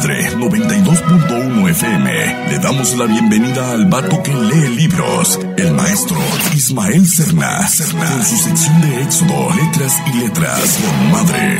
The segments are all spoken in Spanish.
Madre 92.1 FM le damos la bienvenida al vato que lee libros, el maestro Ismael Serna, Serna su sección de Éxodo, Letras y Letras con Madre.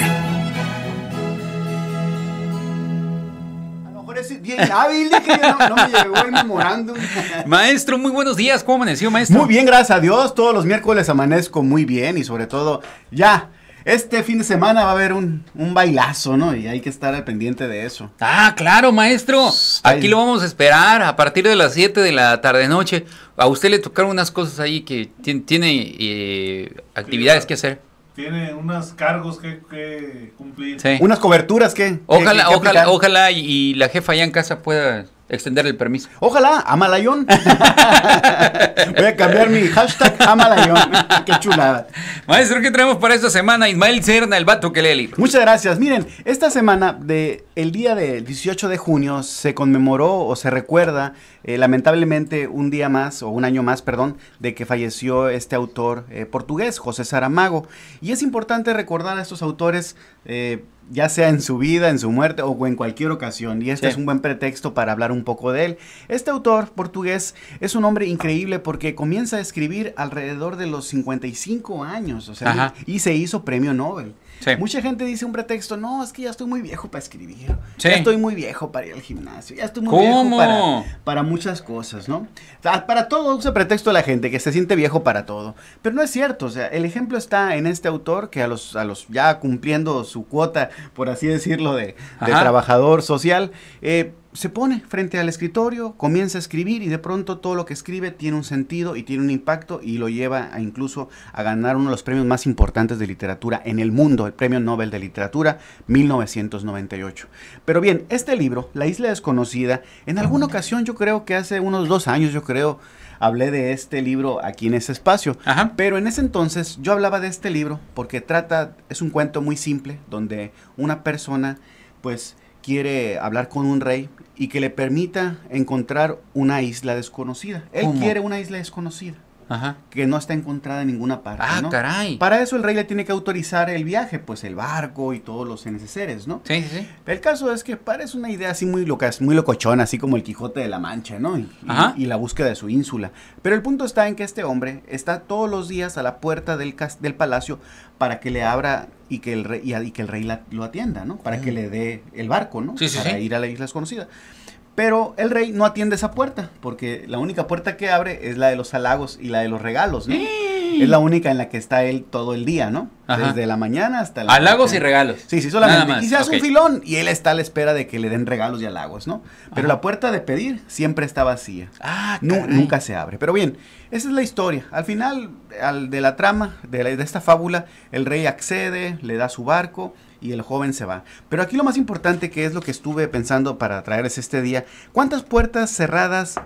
A lo bien hábil, que no, me llegó el memorándum. Maestro, muy buenos días, ¿cómo amaneció, maestro? Muy bien, gracias a Dios, todos los miércoles amanezco muy bien y sobre todo ya este fin de semana va a haber un, bailazo, ¿no? Y hay que estar al pendiente de eso. Ah, claro, maestro. Aquí lo vamos a esperar a partir de las 7 de la tarde-noche. A usted le tocaron unas cosas ahí que tiene, eh, actividades que hacer. Tiene unos cargos que, cumplir. Sí. Unas coberturas que... Ojalá, ojalá, ojalá y, y la jefa allá en casa pueda Extender el permiso. Ojalá, Amalayón. Voy a cambiar mi hashtag Amalayón. Qué chulada. Maestro, ¿qué tenemos para esta semana? Ismael Cerna, el vato que lee Muchas gracias. Miren, esta semana, de, el día del 18 de junio, se conmemoró o se recuerda, eh, lamentablemente, un día más, o un año más, perdón, de que falleció este autor eh, portugués, José Saramago. Y es importante recordar a estos autores eh, ya sea en su vida, en su muerte o en cualquier ocasión. Y este es un buen pretexto para hablar un poco de él. Este autor portugués es un hombre increíble porque comienza a escribir alrededor de los 55 años, o sea, y se hizo premio Nobel. Mucha gente dice un pretexto, no, es que ya estoy muy viejo para escribir, ya estoy muy viejo para ir al gimnasio, ya estoy muy viejo para, muchas cosas, ¿no? Para todo usa pretexto la gente, que se siente viejo para todo, pero no es cierto, o sea, el ejemplo está en este autor que a los, a los ya cumpliendo su cuota, por así decirlo, de, trabajador social, eh, se pone frente al escritorio, comienza a escribir y de pronto todo lo que escribe tiene un sentido y tiene un impacto y lo lleva a incluso a ganar uno de los premios más importantes de literatura en el mundo, el Premio Nobel de Literatura 1998. Pero bien, este libro, La Isla Desconocida, en ah, alguna ocasión yo creo que hace unos dos años yo creo hablé de este libro aquí en ese espacio, pero en ese entonces yo hablaba de este libro porque trata, es un cuento muy simple donde una persona pues quiere hablar con un rey y que le permita encontrar una isla desconocida. Él quiere una isla desconocida que no está encontrada en ninguna parte. Ah, caray. Para eso el rey le tiene que autorizar el viaje, pues el barco y todos los neceseres, ¿no? Sí, sí, El caso es que parece una idea así muy loca, muy locochona, así como el Quijote de la Mancha, ¿no? Y, y, la búsqueda de su ínsula. Pero el punto está en que este hombre está todos los días a la puerta del, palacio para que le abra y que el rey, y, que el rey lo atienda, ¿no? Para que le dé el barco, ¿no? Sí, sí, para ir a la isla desconocida. Pero el rey no atiende esa puerta, porque la única puerta que abre es la de los halagos y la de los regalos, ¿no? ¡Eh! Es la única en la que está él todo el día, ¿no? Desde la mañana hasta la Halagos y regalos. Sí, sí, solamente. Y se hace un filón y él está a la espera de que le den regalos y halagos, ¿no? Pero la puerta de pedir siempre está vacía. Ah, nunca se abre. Pero bien, esa es la historia. Al final al, de la trama, de, de esta fábula, el rey accede, le da su barco y el joven se va. Pero aquí lo más importante que es lo que estuve pensando para traerles este día, ¿cuántas puertas cerradas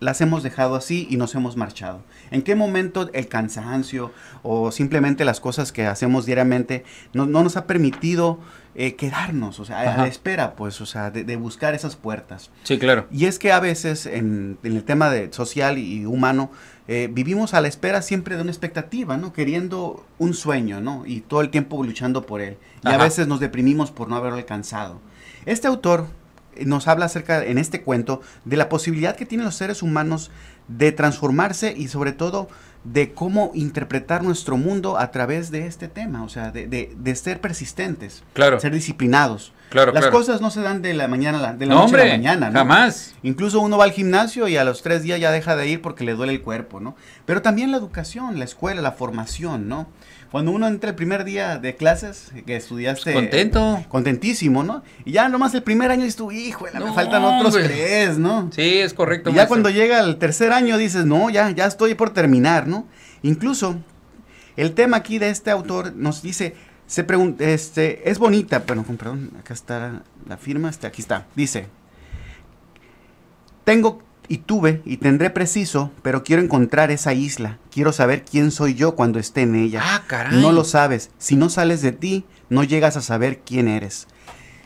las hemos dejado así y nos hemos marchado? ¿En qué momento el cansancio o simplemente las cosas que hacemos diariamente no, no nos ha permitido eh, quedarnos, o sea, a la espera, pues, o sea, de, buscar esas puertas. Sí, claro. Y es que a veces en, el tema de social y humano, eh, vivimos a la espera siempre de una expectativa, ¿no? Queriendo un sueño, ¿no? Y todo el tiempo luchando por él. Y a veces nos deprimimos por no haberlo alcanzado. Este autor eh, nos habla acerca, en este cuento, de la posibilidad que tienen los seres humanos de transformarse y sobre todo de cómo interpretar nuestro mundo a través de este tema, o sea, de, ser persistentes, claro. ser disciplinados. Claro, las cosas no se dan de la mañana de la noche a la mañana, ¿no? Jamás. Incluso uno va al gimnasio y a los tres días ya deja de ir porque le duele el cuerpo, ¿no? Pero también la educación, la escuela, la formación, ¿no? Cuando uno entra el primer día de clases, que estudiaste. Contento. Contentísimo, ¿no? Y ya nomás el primer año es tu hijo, me faltan otros tres, ¿no? Sí, es correcto. ya cuando llega el tercer dices, no, ya, ya estoy por terminar, ¿no? Incluso el tema aquí de este autor nos dice, se pregunta, este, es bonita, bueno, perdón, acá está la firma, este, aquí está, dice, tengo y tuve y tendré preciso, pero quiero encontrar esa isla, quiero saber quién soy yo cuando esté en ella. Ah, no lo sabes, si no sales de ti, no llegas a saber quién eres.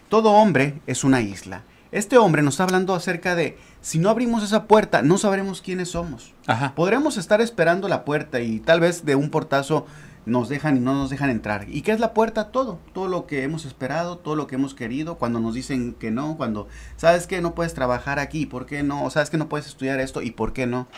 Todo hombre es una isla. Este hombre nos está hablando acerca de si no abrimos esa puerta, no sabremos quiénes somos. Podremos estar esperando la puerta y tal vez de un portazo nos dejan y no nos dejan entrar. ¿Y qué es la puerta? Todo, todo lo que hemos esperado, todo lo que hemos querido, cuando nos dicen que no, cuando, ¿sabes que No puedes trabajar aquí, ¿por qué no? O sabes que no puedes estudiar esto y ¿por qué no?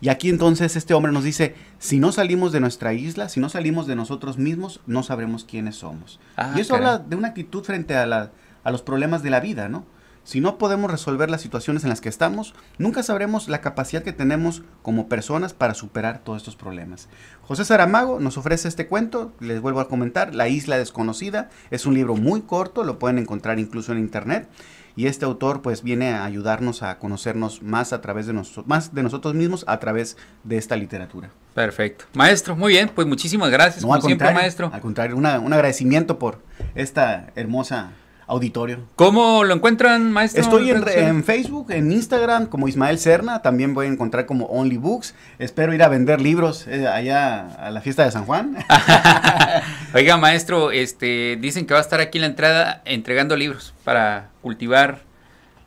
Y aquí entonces este hombre nos dice, si no salimos de nuestra isla, si no salimos de nosotros mismos, no sabremos quiénes somos. Ah, y eso habla de una actitud frente a, la, a los problemas de la vida, ¿no? Si no podemos resolver las situaciones en las que estamos, nunca sabremos la capacidad que tenemos como personas para superar todos estos problemas. José Saramago nos ofrece este cuento, les vuelvo a comentar, La isla desconocida. Es un libro muy corto, lo pueden encontrar incluso en internet. Y este autor pues viene a ayudarnos a conocernos más a través de, nosotros mismos a través de esta literatura. Perfecto. Maestro, muy bien, pues muchísimas gracias, como siempre, maestro. Al contrario, un agradecimiento por esta hermosa auditorio. ¿Cómo lo encuentran, maestro? Estoy en, Facebook, en Instagram, como Ismael Cerna. También voy a encontrar como Only Books. Espero ir a vender libros eh, allá a la fiesta de San Juan. Oiga, maestro, este, dicen que va a estar aquí en la entrada entregando libros para cultivar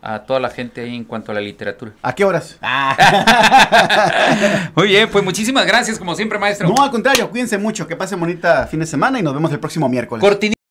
a toda la gente ahí en cuanto a la literatura. ¿A qué horas? Ah. Muy bien, pues muchísimas gracias, como siempre, maestro. No, al contrario, cuídense mucho, que pase bonita fin de semana y nos vemos el próximo miércoles.